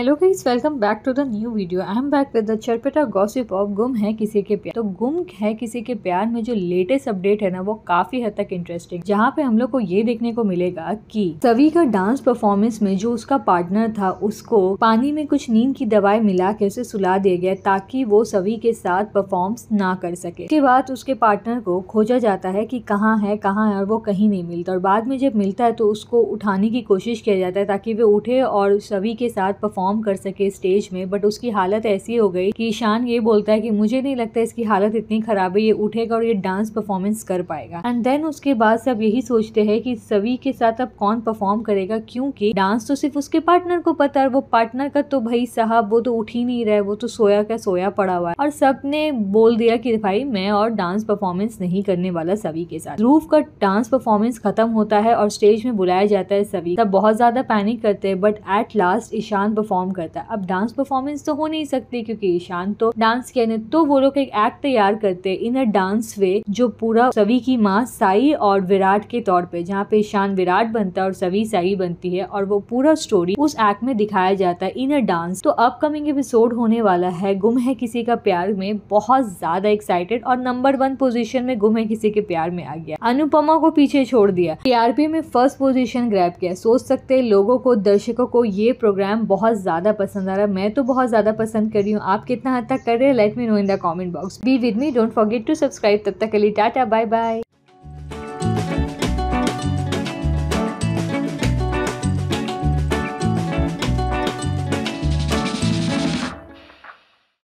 hello guys welcome back to the new video I am back with the चरपेटा gossip of गुम है किसी के प्यार तो गुम है किसी के प्यार में जो लेटेस्ट अपडेट है ना वो काफी हद तक इंटरेस्टिंग जहाँ पे हम लोग को ये देखने को मिलेगा कि सभी का डांस परफॉर्मेंस में जो उसका पार्टनर था उसको पानी में कुछ नींद की दवाई मिला के उसे सुला दिया गया ताकि वो सभी के साथ परफॉर्म ना कर सके उसके बाद उसके पार्टनर को खोजा जाता है की कहाँ है कहाँ है और वो कहीं नहीं मिलता और बाद में जब मिलता है तो उसको उठाने की कोशिश किया जाता है ताकि वे उठे और सभी के साथ परफॉर्म परफॉर्म कर सके स्टेज में बट उसकी हालत ऐसी हो गई कि ईशान ये बोलता है कि मुझे नहीं लगता इसकी हालत इतनी खराब है ये उठेगा और ये डांस परफॉर्मेंस कर पाएगा एंड देन उसके बाद सब यही सोचते हैं कि सभी के साथ अब कौन परफॉर्म करेगा क्योंकि डांस तो सिर्फ उसके पार्टनर को पता है वो पार्टनर का तो भाई साहब वो तो उठ ही नहीं रहा है वो तो सोया का सोया पड़ा हुआ है और सब ने बोल दिया कि भाई मैं और डांस परफॉर्मेंस नहीं करने वाला सभी के साथ रूफ का डांस परफॉर्मेंस खत्म होता है और स्टेज में बुलाया जाता है सभी तब बहुत ज्यादा पैनिक करते हैं but at last Ishaan perform perform करता है अब डांस परफॉर्मेंस तो हो नहीं सकती क्योंकि ईशान तो डांस कहने तो वो लोग एक एक्ट तैयार करते हैं इन अ डांस वे जो पूरा सभी की माँ साई और विराट के तौर पे जहाँ पे ईशान विराट बनता है और सभी साई बनती है और वो पूरा स्टोरी उस एक्ट में दिखाया जाता है इन अ डांस तो अपकमिंग एपिसोड होने वाला है गुम है किसी का प्यार में बहुत ज्यादा एक्साइटेड और नंबर वन पोजिशन में गुम है किसी के प्यार में आ गया अनुपमा को पीछे छोड़ दिया टीआरपी में फर्स्ट पोजिशन ग्रैप किया सोच सकते लोगों को दर्शकों को ये प्रोग्राम बहुत ज़्यादा पसंद आ रहा है मैं तो बहुत ज़्यादा पसंद कर रही हूँ आप कितना हद तक कर रहे हैं let me know in the comment box be with me don't forget to subscribe तब तक के लिए टाटा बाय बाय